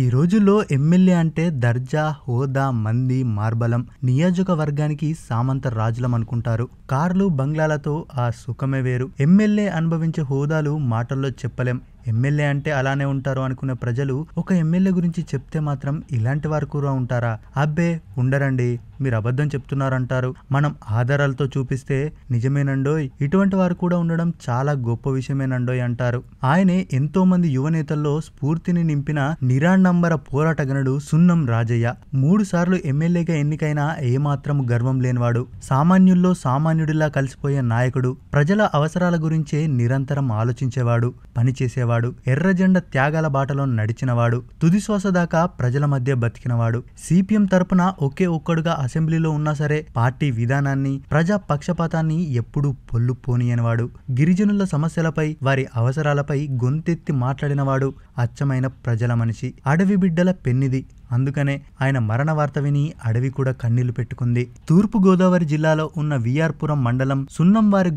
ఈ రోజుల్లో ఎమ్మెల్యే అంటే దర్జా హోదా మంది మార్బలం నియోజకవర్గానికి సామంత రాజులం అనుకుంటారు కార్లు బంగ్లాలతో ఆ సుఖమే వేరు ఎమ్మెల్యే అనుభవించే హోదాలు మాటల్లో చెప్పలేం ఎమ్మెల్యే అంటే అలానే ఉంటారు అనుకునే ప్రజలు ఒక ఎమ్మెల్యే గురించి చెప్తే మాత్రం ఇలాంటి వారు కూడా ఉంటారా అబ్బే ఉండరండి మీరు అబద్ధం చెప్తున్నారంటారు మనం ఆధారాలతో చూపిస్తే నిజమేనండోయ్ ఇటువంటి వారు కూడా ఉండడం చాలా గొప్ప విషయమేనండోయ్ అంటారు ఆయనే ఎంతో మంది యువ నేతల్లో స్ఫూర్తిని నింపిన పోరాట పోరాటగనుడు సున్నం రాజయ్య మూడు సార్లు ఎమ్మెల్యేగా ఎన్నికైనా ఏమాత్రం గర్వం లేనివాడు సామాన్యుల్లో సామాన్యుడిలా కలిసిపోయే నాయకుడు ప్రజల అవసరాల గురించే నిరంతరం ఆలోచించేవాడు పనిచేసేవాడు చేసినవాడు ఎర్రజెండ త్యాగాల బాటలో నడిచినవాడు తుదిశ్వాస దాకా ప్రజల మధ్య బతికినవాడు సిపిఎం తరపున ఒకే ఒక్కడుగా అసెంబ్లీలో ఉన్నా సరే పార్టీ విధానాన్ని ప్రజా పక్షపాతాన్ని ఎప్పుడూ పొల్లు పోనీయనివాడు గిరిజనుల సమస్యలపై వారి అవసరాలపై గొంతెత్తి మాట్లాడినవాడు అచ్చమైన ప్రజల మనిషి అడవి బిడ్డల పెన్నిది అందుకనే ఆయన మరణ వార్త విని అడవి కూడా కన్నీళ్లు పెట్టుకుంది తూర్పుగోదావరి జిల్లాలో ఉన్న విఆర్పురం మండలం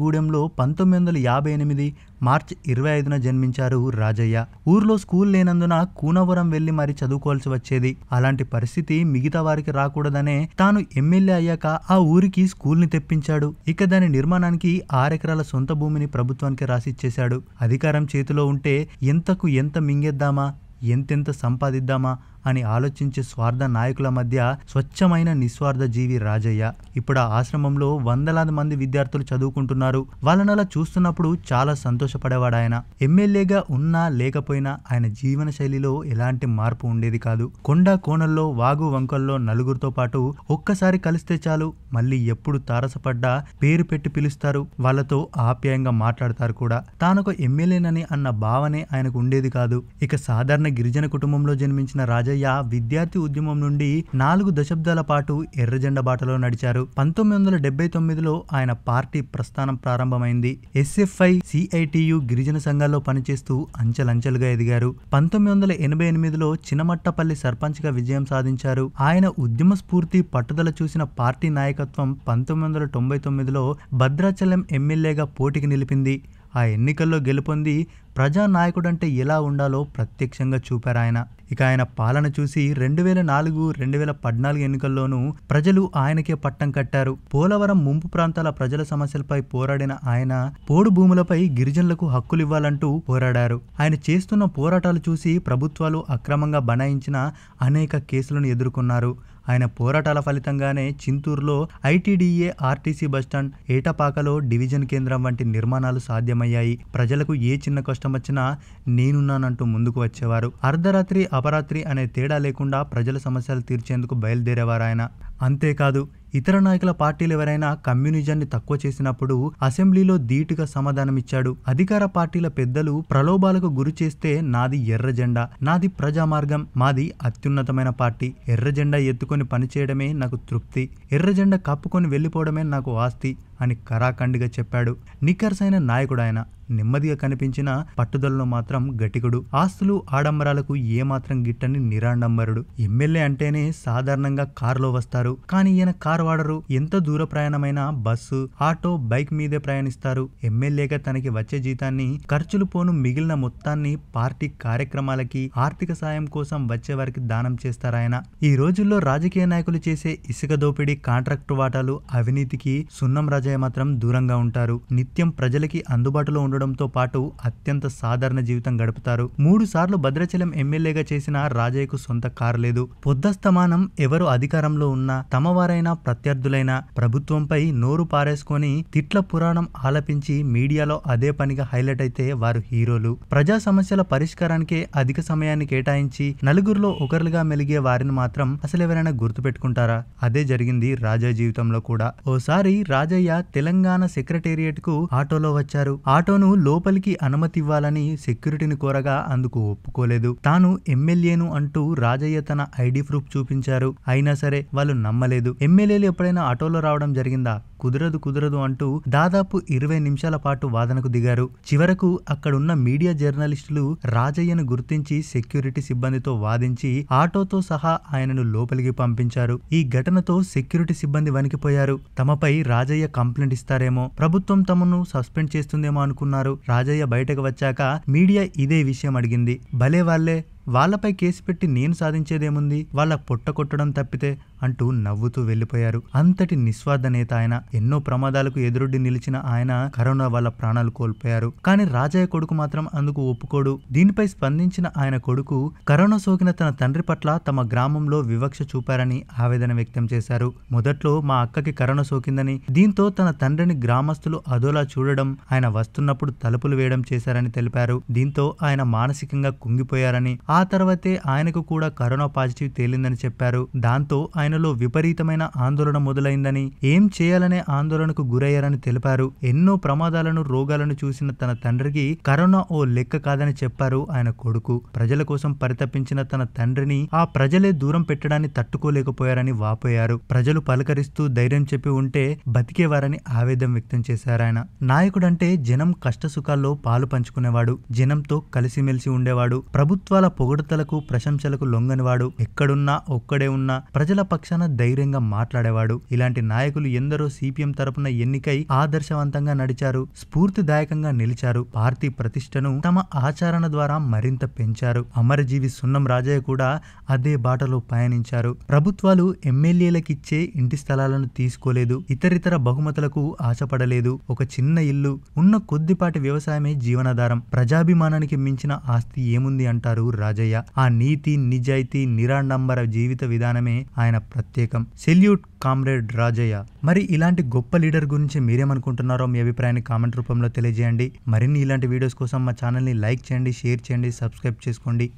గూడెంలో పంతొమ్మిది వందల యాభై ఎనిమిది మార్చ్ ఇరవై ఐదున జన్మించారు రాజయ్య ఊర్లో స్కూల్ లేనందున కూనవరం వెళ్లి మరి చదువుకోవాల్సి వచ్చేది అలాంటి పరిస్థితి మిగతా వారికి రాకూడదనే తాను ఎమ్మెల్యే అయ్యాక ఆ ఊరికి స్కూల్ని తెప్పించాడు ఇక దాని నిర్మాణానికి ఆరెకరాల సొంత భూమిని ప్రభుత్వానికి రాసిచ్చేశాడు అధికారం చేతిలో ఉంటే ఎంతకు ఎంత మింగేద్దామా ఎంతెంత సంపాదిద్దామా అని ఆలోచించే స్వార్థ నాయకుల మధ్య స్వచ్ఛమైన నిస్వార్థ జీవి రాజయ్య ఇప్పుడు ఆ ఆశ్రమంలో వందలాది మంది విద్యార్థులు చదువుకుంటున్నారు వాళ్ళని అలా చూస్తున్నప్పుడు చాలా సంతోషపడేవాడు ఆయన ఎమ్మెల్యేగా ఉన్నా లేకపోయినా ఆయన జీవన శైలిలో ఎలాంటి మార్పు ఉండేది కాదు కొండ కోణల్లో వాగు వంకల్లో నలుగురితో పాటు ఒక్కసారి కలిస్తే చాలు మళ్ళీ ఎప్పుడు తారసపడ్డా పేరు పెట్టి పిలుస్తారు వాళ్ళతో ఆప్యాయంగా మాట్లాడతారు కూడా తానొక ఎమ్మెల్యేనని అన్న భావనే ఆయనకు ఉండేది కాదు ఇక సాధారణ గిరిజన కుటుంబంలో జన్మించిన రాజయ్య రాజయ్య విద్యార్థి ఉద్యమం నుండి నాలుగు దశాబ్దాల పాటు ఎర్రజెండ బాటలో నడిచారు పంతొమ్మిది వందల డెబ్బై తొమ్మిదిలో ఆయన పార్టీ ప్రస్థానం ప్రారంభమైంది ఎస్ఎఫ్ఐ సిఐటియు గిరిజన సంఘాల్లో పనిచేస్తూ అంచెలంచెలుగా ఎదిగారు పంతొమ్మిది వందల ఎనభై ఎనిమిదిలో చినమట్టపల్లి సర్పంచ్గా విజయం సాధించారు ఆయన ఉద్యమ స్ఫూర్తి పట్టుదల చూసిన పార్టీ నాయకత్వం పంతొమ్మిది వందల తొంభై తొమ్మిదిలో భద్రాచలం ఎమ్మెల్యేగా పోటీకి నిలిపింది ఆ ఎన్నికల్లో గెలుపొంది ప్రజానాయకుడు అంటే ఎలా ఉండాలో ప్రత్యక్షంగా చూపారు ఆయన ఇక ఆయన పాలన చూసి రెండు వేల నాలుగు రెండు వేల పద్నాలుగు ఎన్నికల్లోనూ ప్రజలు ఆయనకే పట్టం కట్టారు పోలవరం ముంపు ప్రాంతాల ప్రజల సమస్యలపై పోరాడిన ఆయన పోడు భూములపై గిరిజనులకు హక్కులు ఇవ్వాలంటూ పోరాడారు ఆయన చేస్తున్న పోరాటాలు చూసి ప్రభుత్వాలు అక్రమంగా బనాయించిన అనేక కేసులను ఎదుర్కొన్నారు ఆయన పోరాటాల ఫలితంగానే చింతూరులో ఐటీడీఏ ఆర్టీసీ బస్టాండ్ ఏటపాకలో డివిజన్ కేంద్రం వంటి నిర్మాణాలు సాధ్యమయ్యాయి ప్రజలకు ఏ చిన్న కష్టం కష్టం వచ్చినా నేనున్నానంటూ ముందుకు వచ్చేవారు అర్ధరాత్రి అపరాత్రి అనే తేడా లేకుండా ప్రజల సమస్యలు తీర్చేందుకు బయలుదేరేవారు ఆయన అంతేకాదు ఇతర నాయకుల పార్టీలు ఎవరైనా కమ్యూనిజాన్ని తక్కువ చేసినప్పుడు అసెంబ్లీలో ధీటుగా సమాధానమిచ్చాడు అధికార పార్టీల పెద్దలు ప్రలోభాలకు గురి చేస్తే నాది ఎర్ర జెండా నాది ప్రజా మార్గం మాది అత్యున్నతమైన పార్టీ ఎర్ర జెండా ఎత్తుకొని పనిచేయడమే నాకు తృప్తి ఎర్ర జెండా కప్పుకొని వెళ్ళిపోవడమే నాకు ఆస్తి అని కరాఖండిగా చెప్పాడు నిఖర్సైన నాయకుడు ఆయన నెమ్మదిగా కనిపించిన పట్టుదలలో మాత్రం గటికుడు ఆస్తులు ఆడంబరాలకు ఏమాత్రం గిట్టని నిరాండంబరుడు ఎమ్మెల్యే అంటేనే సాధారణంగా కారులో వస్తారు కానీ ఈయన కారు వాడరు ఎంత దూర ప్రయాణమైనా బస్సు ఆటో బైక్ మీదే ప్రయాణిస్తారు ఎమ్మెల్యేగా తనకి వచ్చే జీతాన్ని ఖర్చులు పోను మిగిలిన మొత్తాన్ని పార్టీ కార్యక్రమాలకి ఆర్థిక సాయం కోసం వచ్చే వారికి దానం చేస్తారాయన ఈ రోజుల్లో రాజకీయ నాయకులు చేసే ఇసుక దోపిడీ కాంట్రాక్టు వాటాలు అవినీతికి సున్నం రాజ రాజయ్య మాత్రం దూరంగా ఉంటారు నిత్యం ప్రజలకి అందుబాటులో ఉండడంతో పాటు అత్యంత సాధారణ జీవితం గడుపుతారు మూడు సార్లు భద్రాచలం ఎమ్మెల్యేగా చేసిన రాజయ్యకు సొంత కారు లేదు పొద్దస్తమానం ఎవరు అధికారంలో ఉన్నా తమవారైనా ప్రత్యర్థులైనా ప్రభుత్వంపై నోరు పారేసుకొని తిట్ల పురాణం ఆలపించి మీడియాలో అదే పనిగా హైలైట్ అయితే వారు హీరోలు ప్రజా సమస్యల పరిష్కారానికే అధిక సమయాన్ని కేటాయించి నలుగురిలో ఒకరులుగా మెలిగే వారిని మాత్రం అసలు ఎవరైనా గుర్తుపెట్టుకుంటారా అదే జరిగింది రాజా జీవితంలో కూడా ఓసారి రాజయ్య తెలంగాణ సెక్రటేరియట్ కు ఆటోలో వచ్చారు ఆటోను లోపలికి అనుమతి ఇవ్వాలని సెక్యూరిటీని కోరగా అందుకు ఒప్పుకోలేదు తాను ఎమ్మెల్యేను అంటూ రాజయ్య తన ఐడి ప్రూఫ్ చూపించారు అయినా సరే వాళ్ళు నమ్మలేదు ఎమ్మెల్యేలు ఎప్పుడైనా ఆటోలో రావడం జరిగిందా కుదరదు కుదరదు అంటూ దాదాపు ఇరవై నిమిషాల పాటు వాదనకు దిగారు చివరకు అక్కడున్న మీడియా జర్నలిస్టులు రాజయ్యను గుర్తించి సెక్యూరిటీ సిబ్బందితో వాదించి ఆటోతో సహా ఆయనను లోపలికి పంపించారు ఈ ఘటనతో సెక్యూరిటీ సిబ్బంది వణికిపోయారు తమపై రాజయ్య కంప్లైంట్ ఇస్తారేమో ప్రభుత్వం తమను సస్పెండ్ చేస్తుందేమో అనుకున్నారు రాజయ్య బయటకు వచ్చాక మీడియా ఇదే విషయం అడిగింది భలే వాళ్లే వాళ్లపై కేసు పెట్టి నేను సాధించేదేముంది వాళ్ళ పొట్ట కొట్టడం తప్పితే అంటూ నవ్వుతూ వెళ్లిపోయారు అంతటి నిస్వార్థ నేత ఆయన ఎన్నో ప్రమాదాలకు ఎదురుడ్డి నిలిచిన ఆయన కరోనా వల్ల ప్రాణాలు కోల్పోయారు కానీ రాజయ్య కొడుకు మాత్రం అందుకు ఒప్పుకోడు దీనిపై స్పందించిన ఆయన కొడుకు కరోనా సోకిన తన తండ్రి పట్ల తమ గ్రామంలో వివక్ష చూపారని ఆవేదన వ్యక్తం చేశారు మొదట్లో మా అక్కకి కరోనా సోకిందని దీంతో తన తండ్రిని గ్రామస్తులు అదోలా చూడడం ఆయన వస్తున్నప్పుడు తలుపులు వేయడం చేశారని తెలిపారు దీంతో ఆయన మానసికంగా కుంగిపోయారని ఆ ఆ తర్వాతే ఆయనకు కూడా కరోనా పాజిటివ్ తేలిందని చెప్పారు దాంతో ఆయనలో విపరీతమైన ఆందోళన మొదలైందని ఏం చేయాలనే ఆందోళనకు గురయ్యారని తెలిపారు ఎన్నో ప్రమాదాలను రోగాలను చూసిన తన తండ్రికి కరోనా ఓ లెక్క కాదని చెప్పారు ఆయన కొడుకు ప్రజల కోసం పరితపించిన తన తండ్రిని ఆ ప్రజలే దూరం పెట్టడాన్ని తట్టుకోలేకపోయారని వాపోయారు ప్రజలు పలకరిస్తూ ధైర్యం చెప్పి ఉంటే బతికేవారని ఆవేదం వ్యక్తం చేశారు ఆయన నాయకుడంటే జనం కష్టసుఖాల్లో పాలు పంచుకునేవాడు జనంతో కలిసిమెలిసి ఉండేవాడు ప్రభుత్వాల పొగడతలకు ప్రశంసలకు లొంగనివాడు ఎక్కడున్నా ఒక్కడే ఉన్నా ప్రజల పక్షాన ధైర్యంగా మాట్లాడేవాడు ఇలాంటి నాయకులు ఎందరో సిపిఎం తరపున ఎన్నికై ఆదర్శవంతంగా నడిచారు స్ఫూర్తిదాయకంగా నిలిచారు పార్టీ ప్రతిష్టను తమ ఆచరణ ద్వారా మరింత పెంచారు అమరజీవి సున్నం రాజయ్య కూడా అదే బాటలో పయనించారు ప్రభుత్వాలు ఎమ్మెల్యేలకిచ్చే ఇంటి స్థలాలను తీసుకోలేదు ఇతరితర బహుమతులకు ఆశపడలేదు ఒక చిన్న ఇల్లు ఉన్న కొద్దిపాటి వ్యవసాయమే జీవనాధారం ప్రజాభిమానానికి మించిన ఆస్తి ఏముంది అంటారు రాజ రాజయ్య ఆ నీతి నిజాయితీ నిరాడంబర జీవిత విధానమే ఆయన ప్రత్యేకం సెల్యూట్ కామ్రేడ్ రాజయ్య మరి ఇలాంటి గొప్ప లీడర్ గురించి మీరేమనుకుంటున్నారో మీ అభిప్రాయాన్ని కామెంట్ రూపంలో తెలియజేయండి మరిన్ని ఇలాంటి వీడియోస్ కోసం మా ఛానల్ని లైక్ చేయండి షేర్ చేయండి సబ్స్క్రైబ్ చేసుకోండి